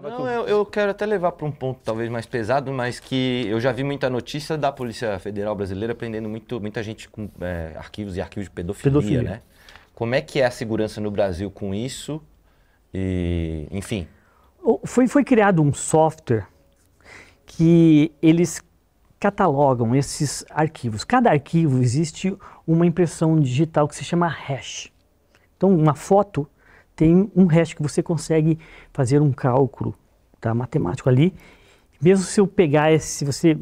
Não, eu, eu, quero até levar para um ponto talvez mais pesado, mas que eu já vi muita notícia da Polícia Federal Brasileira prendendo muito, muita gente com é, arquivos e arquivos de pedofilia, pedofilia, né? Como é que é a segurança no Brasil com isso? E, enfim. Foi, foi criado um software que eles catalogam esses arquivos. Cada arquivo existe uma impressão digital que se chama hash. Então, uma foto tem um resto que você consegue fazer um cálculo tá, matemático ali. Mesmo se eu pegar esse, se você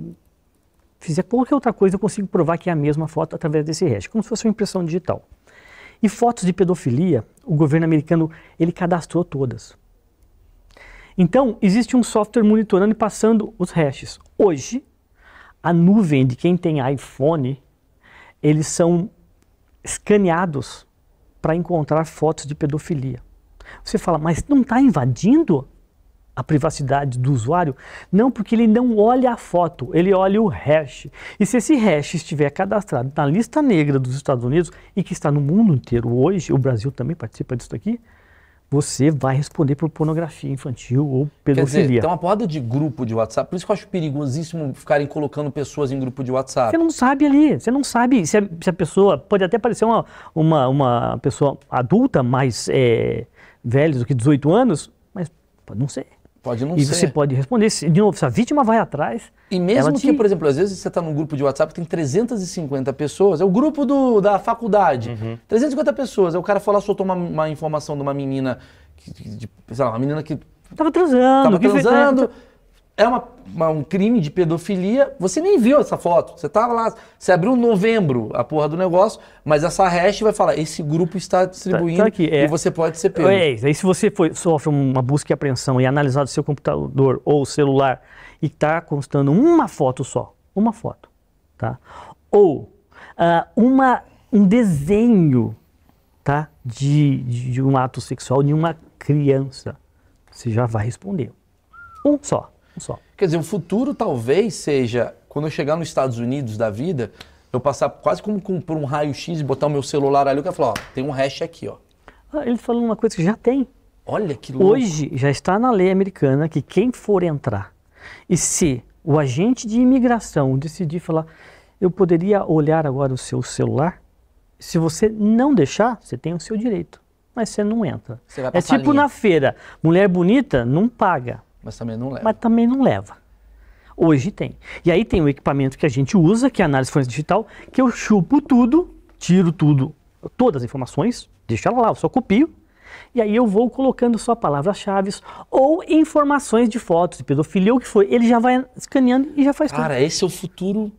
fizer qualquer outra coisa, eu consigo provar que é a mesma foto através desse resto, como se fosse uma impressão digital. E fotos de pedofilia, o governo americano, ele cadastrou todas. Então, existe um software monitorando e passando os hashes. Hoje, a nuvem de quem tem iPhone, eles são escaneados para encontrar fotos de pedofilia. Você fala, mas não está invadindo a privacidade do usuário? Não, porque ele não olha a foto, ele olha o hash. E se esse hash estiver cadastrado na lista negra dos Estados Unidos e que está no mundo inteiro hoje, o Brasil também participa disso aqui, você vai responder por pornografia infantil ou pedofilia. Quer dizer, tem uma porrada de grupo de WhatsApp, por isso que eu acho perigosíssimo ficarem colocando pessoas em grupo de WhatsApp. Você não sabe ali, você não sabe se a, se a pessoa, pode até parecer uma, uma, uma pessoa adulta, mais é, velha do que 18 anos, mas pode não ser. Pode não e ser. E você pode responder. De novo, se a vítima vai atrás. E mesmo que, te... por exemplo, às vezes você está num grupo de WhatsApp que tem 350 pessoas, é o grupo do, da faculdade. Uhum. 350 pessoas. Aí o cara falou, soltou uma, uma informação de uma menina, que, de, sei lá, uma menina que. Tava transando. Tava transando. Que... É, é uma, uma, um crime de pedofilia. Você nem viu essa foto. Você estava lá, você abriu novembro a porra do negócio, mas essa hash vai falar: esse grupo está distribuindo tá, tá aqui, é, e você pode ser pego. É, aí se você foi, sofre uma busca e apreensão e analisado seu computador ou celular e está constando uma foto só, uma foto, tá? Ou uh, uma, um desenho, tá? De, de, de um ato sexual de uma criança, você já vai responder. Um só. Só. Quer dizer, o futuro talvez seja, quando eu chegar nos Estados Unidos da vida, eu passar quase como por um raio-x e botar o meu celular ali, o cara falar, ó, tem um hash aqui, ó. Ah, ele falou uma coisa que já tem. Olha que louco. Hoje já está na lei americana que quem for entrar e se o agente de imigração decidir falar, eu poderia olhar agora o seu celular, se você não deixar, você tem o seu direito, mas você não entra. Você é tipo na feira, mulher bonita não paga, mas também não leva. Mas também não leva. Hoje tem. E aí tem o equipamento que a gente usa, que é a análise forense digital, que eu chupo tudo, tiro tudo, todas as informações, deixo ela lá, eu só copio, e aí eu vou colocando só palavras-chave ou informações de fotos de pedofilia, o que foi. Ele já vai escaneando e já faz Cara, tudo. Cara, esse é o futuro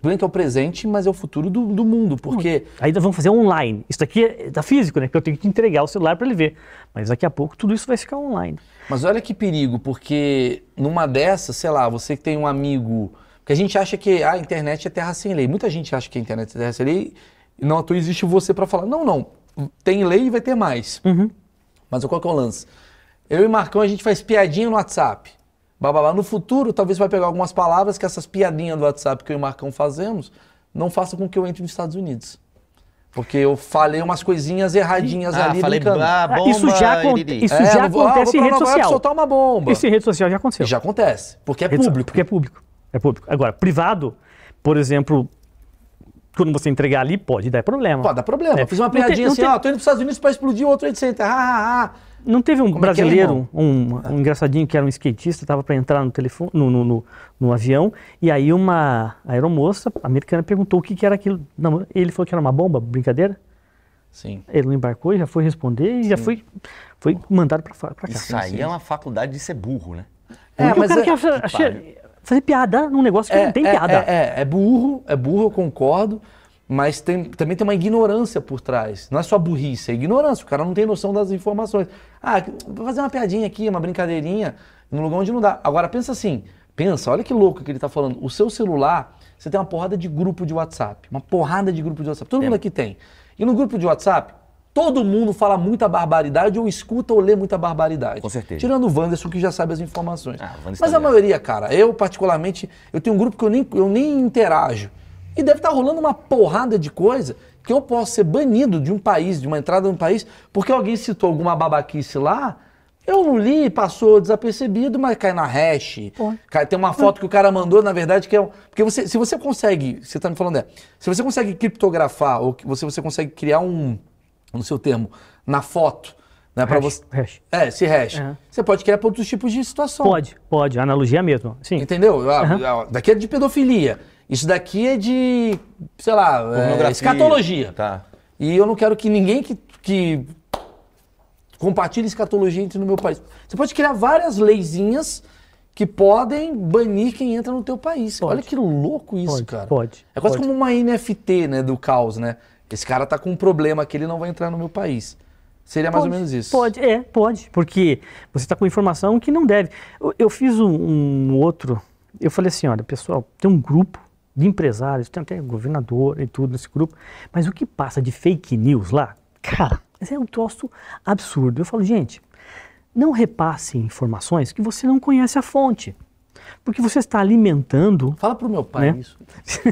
Bento é o presente, mas é o futuro do, do mundo, porque... Ainda vamos fazer online. Isso aqui é é, físico, né? Porque eu tenho que entregar o celular para ele ver. Mas daqui a pouco tudo isso vai ficar online. Mas olha que perigo, porque numa dessas, sei lá, você que tem um amigo... Porque a gente acha que ah, a internet é terra sem lei. Muita gente acha que a internet é terra sem lei. E não à toa existe você para falar, não, não, tem lei e vai ter mais. Uhum. Mas qual que é o lance? Eu e Marcão, a gente faz piadinha no WhatsApp blá, No futuro, talvez vai pegar algumas palavras que essas piadinhas do WhatsApp que eu e o Marcão fazemos não façam com que eu entre nos Estados Unidos. Porque eu falei umas coisinhas erradinhas ah, ali. Falei, blá, ah, bomba, isso já, iriri. isso é, já vou, ah, acontece ah, em rede social. soltar uma bomba. Isso em rede social já aconteceu. Já acontece, porque é rede público. Porque é público. É público. Agora, privado, por exemplo, quando você entregar ali, pode dar problema. Pode dar problema. É. Eu fiz uma piadinha assim, ó, tem... oh, tô indo para os Estados Unidos para explodir outro Trade Center. ah. ah, não teve um Como é é, brasileiro, é um, um, engraçadinho que era um skatista, estava para entrar no, telefone, no, no, no, no, avião, e aí uma aeromoça americana perguntou o que, que era aquilo. Não, ele falou que era uma bomba, brincadeira. Sim. Ele não embarcou, já foi responder e Sim. já foi, foi mandado para cá. Isso aí é uma faculdade de ser burro, né? É, mas o cara é, quer fazer, fazer piada num negócio que é, não tem piada. É, é, burro, é burro, eu concordo mas tem, também tem uma ignorância por trás. Não é só burrice, é ignorância. O cara não tem noção das informações. Ah, vou fazer uma piadinha aqui, uma brincadeirinha, num lugar onde não dá. Agora pensa assim, pensa, olha que louco que ele está falando. O seu celular, você tem uma porrada de grupo de WhatsApp, uma porrada de grupo de WhatsApp. Todo tem. mundo aqui tem. E no grupo de WhatsApp, todo mundo fala muita barbaridade ou escuta ou lê muita barbaridade. Com certeza. Tirando o Wanderson, que já sabe as informações. Ah, Mas tá a maioria, cara, eu particularmente, eu tenho um grupo que eu nem, eu nem interajo. E deve estar tá rolando uma porrada de coisa que eu posso ser banido de um país, de uma entrada num país, porque alguém citou alguma babaquice lá. Eu não li, passou desapercebido, mas cai na hash. Cai, tem uma hum. foto que o cara mandou, na verdade, que é. porque você, se você consegue, você está me falando, é, se você consegue criptografar, ou se você, você consegue criar um, no seu termo, na foto, né, para você. Hash. É, se hash. Uhum. Você pode criar para outros tipos de situação. Pode, pode, analogia mesmo. Sim. Entendeu? Uhum. Daqui é de pedofilia. Isso daqui é de, sei lá, é, escatologia. Tá. E eu não quero que ninguém que, que compartilhe escatologia entre no meu país. Você pode criar várias leisinhas que podem banir quem entra no teu país. Pode. Olha que louco isso, pode, cara. Pode. É quase pode. como uma NFT, né, do caos, né? Esse cara tá com um problema que ele não vai entrar no meu país. Seria mais ou menos isso. Pode, é, pode. Porque você está com informação que não deve. Eu, eu fiz um, um, outro. Eu falei assim: olha, pessoal, tem um grupo de empresários, tem até governador e tudo nesse grupo, mas o que passa de fake news lá, cara, é um troço absurdo. Eu falo, gente, não repasse informações que você não conhece a fonte. Porque você está alimentando. Fala para o meu pai né? isso.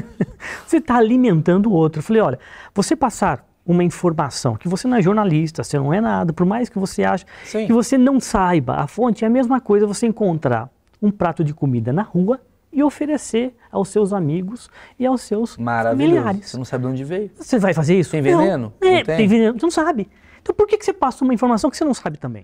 você está alimentando o outro. Eu falei, olha, você passar uma informação que você não é jornalista, você não é nada, por mais que você ache Sim. que você não saiba a fonte, é a mesma coisa você encontrar um prato de comida na rua e oferecer aos seus amigos e aos seus familiares. Você não sabe de onde veio. Você vai fazer isso? Tem veneno? Não, é, não tem? tem veneno. Você não sabe. Então por que, que você passa uma informação que você não sabe também?